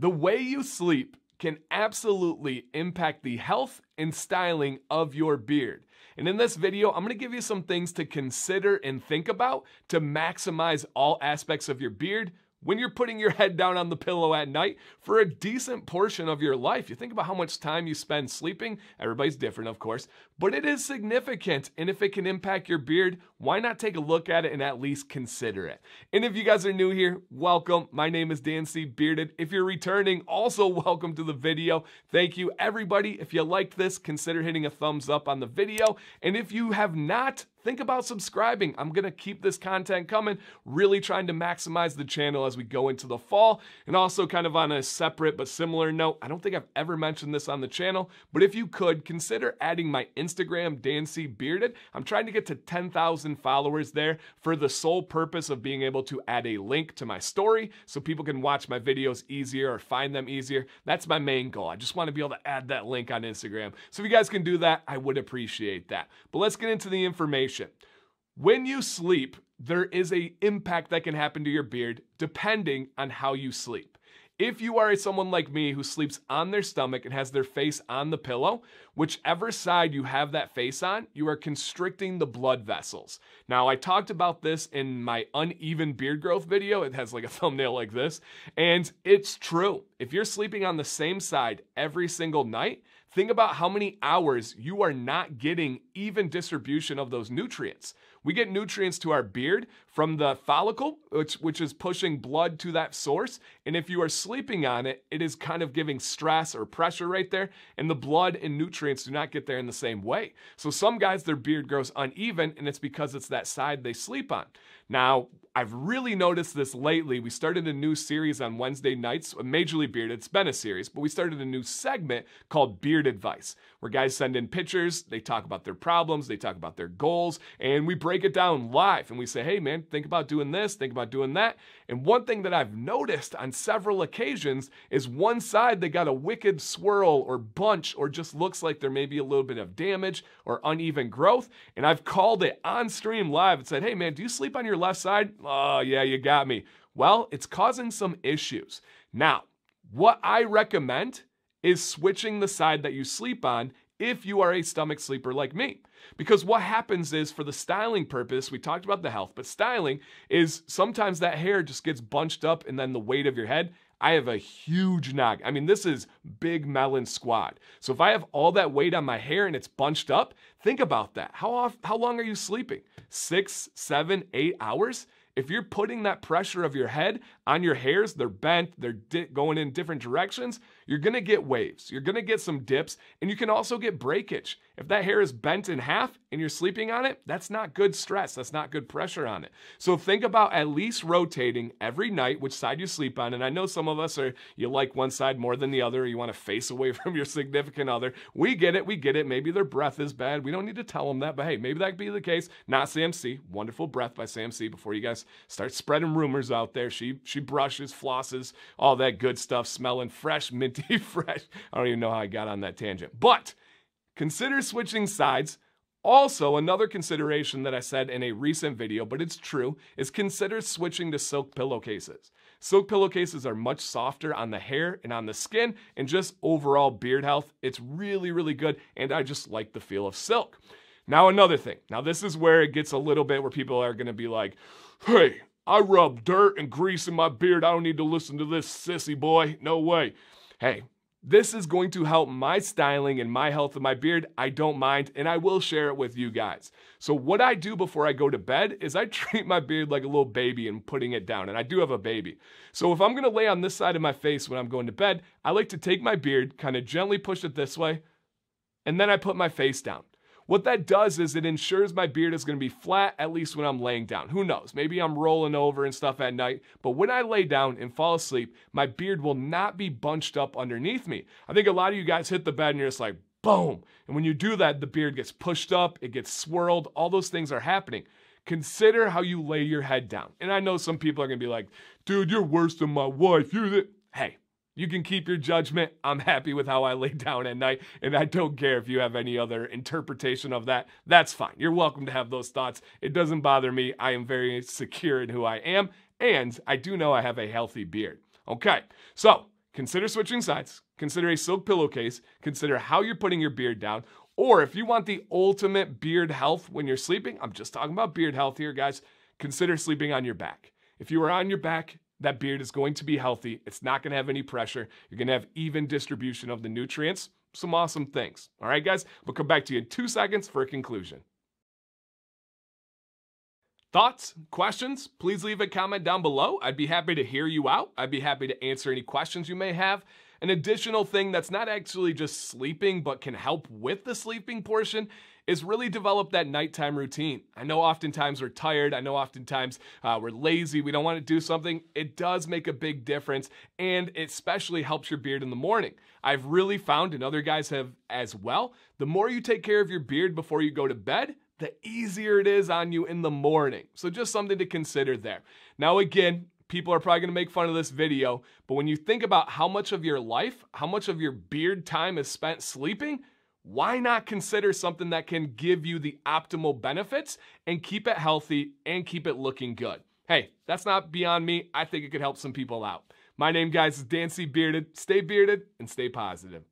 The way you sleep can absolutely impact the health and styling of your beard. And in this video, I'm gonna give you some things to consider and think about to maximize all aspects of your beard when you're putting your head down on the pillow at night for a decent portion of your life. You think about how much time you spend sleeping, everybody's different, of course, but it is significant. And if it can impact your beard, why not take a look at it and at least consider it? And if you guys are new here, welcome. My name is Dan C. Bearded. If you're returning, also welcome to the video. Thank you, everybody. If you liked this, consider hitting a thumbs up on the video. And if you have not, think about subscribing. I'm going to keep this content coming, really trying to maximize the channel as we go into the fall. And also, kind of on a separate but similar note, I don't think I've ever mentioned this on the channel, but if you could, consider adding my Instagram, Dan C. Bearded. I'm trying to get to 10,000 thousand followers there for the sole purpose of being able to add a link to my story so people can watch my videos easier or find them easier. That's my main goal. I just want to be able to add that link on Instagram. So if you guys can do that, I would appreciate that. But let's get into the information. When you sleep, there is a impact that can happen to your beard depending on how you sleep. If you are someone like me who sleeps on their stomach and has their face on the pillow, whichever side you have that face on, you are constricting the blood vessels. Now, I talked about this in my uneven beard growth video. It has like a thumbnail like this, and it's true. If you're sleeping on the same side every single night, Think about how many hours you are not getting even distribution of those nutrients. We get nutrients to our beard from the follicle, which, which is pushing blood to that source. And if you are sleeping on it, it is kind of giving stress or pressure right there. And the blood and nutrients do not get there in the same way. So some guys, their beard grows uneven, and it's because it's that side they sleep on. Now, I've really noticed this lately. We started a new series on Wednesday nights, Majorly Bearded. It's been a series, but we started a new segment called Beard Advice, where guys send in pictures, they talk about their problems, they talk about their goals, and we break it down live and we say, hey man, think about doing this, think about doing that. And one thing that I've noticed on several occasions is one side they got a wicked swirl or bunch or just looks like there may be a little bit of damage or uneven growth. And I've called it on stream live and said, hey man, do you sleep on your left side? Oh, yeah, you got me. Well, it's causing some issues. Now, what I recommend is switching the side that you sleep on if you are a stomach sleeper like me. Because what happens is, for the styling purpose, we talked about the health, but styling is sometimes that hair just gets bunched up and then the weight of your head. I have a huge knock. I mean, this is big melon squat. So if I have all that weight on my hair and it's bunched up, think about that. How off, how long are you sleeping? Six, seven, eight hours? If you're putting that pressure of your head on your hairs, they're bent, they're di- going in different directions, you're gonna get waves, you're gonna get some dips, and you can also get breakage. If that hair is bent in half and you're sleeping on it, that's not good stress, that's not good pressure on it. So think about at least rotating every night which side you sleep on. And I know some of us are, you like one side more than the other, you wanna face away from your significant other. We get it, we get it. Maybe their breath is bad. We don't need to tell them that, but hey, maybe that could be the case. Not Sam C. Wonderful breath by Sam C. Before you guys start spreading rumors out there, she, she brushes, flosses, all that good stuff, smelling fresh, minty Fresh. I don't even know how I got on that tangent. But consider switching sides. Also, another consideration that I said in a recent video, but it's true, is consider switching to silk pillowcases. Silk pillowcases are much softer on the hair and on the skin and just overall beard health. It's really, really good, and I just like the feel of silk. Now, another thing. Now, this is where it gets a little bit where people are going to be like, hey, I rub dirt and grease in my beard. I don't need to listen to this sissy boy. No way hey, this is going to help my styling and my health of my beard. I don't mind, and I will share it with you guys. So what I do before I go to bed is I treat my beard like a little baby and putting it down, and I do have a baby. So if I'm gonna lay on this side of my face when I'm going to bed, I like to take my beard, kind of gently push it this way, and then I put my face down. What that does is it ensures my beard is gonna be flat, at least when I'm laying down. Who knows? Maybe I'm rolling over and stuff at night, but when I lay down and fall asleep, my beard will not be bunched up underneath me. I think a lot of you guys hit the bed and you're just like, boom. And when you do that, the beard gets pushed up, it gets swirled, all those things are happening. Consider how you lay your head down. And I know some people are gonna be like, dude, you're worse than my wife. You're the. Hey, you can keep your judgment. I'm happy with how I lay down at night, and I don't care if you have any other interpretation of that. That's fine. You're welcome to have those thoughts. It doesn't bother me. I am very secure in who I am, and I do know I have a healthy beard. Okay, so consider switching sides, consider a silk pillowcase, consider how you're putting your beard down. Or if you want the ultimate beard health when you're sleeping, I'm just talking about beard health here, guys, consider sleeping on your back. If you are on your back, that beard is going to be healthy. It's not going to have any pressure. You're going to have even distribution of the nutrients. Some awesome things. All right, guys, we'll come back to you in two seconds for a conclusion. Thoughts, questions, please leave a comment down below. I'd be happy to hear you out. I'd be happy to answer any questions you may have. An additional thing that's not actually just sleeping but can help with the sleeping portion is really develop that nighttime routine. I know oftentimes we're tired. I know oftentimes uh, we're lazy. We don't want to do something. It does make a big difference and it especially helps your beard in the morning. I've really found, and other guys have as well, the more you take care of your beard before you go to bed, the easier it is on you in the morning. So just something to consider there. Now again, people are probably gonna make fun of this video, but when you think about how much of your life, how much of your beard time is spent sleeping, why not consider something that can give you the optimal benefits and keep it healthy and keep it looking good? Hey, that's not beyond me. I think it could help some people out. My name, guys, is Dancy Bearded. Stay bearded and stay positive.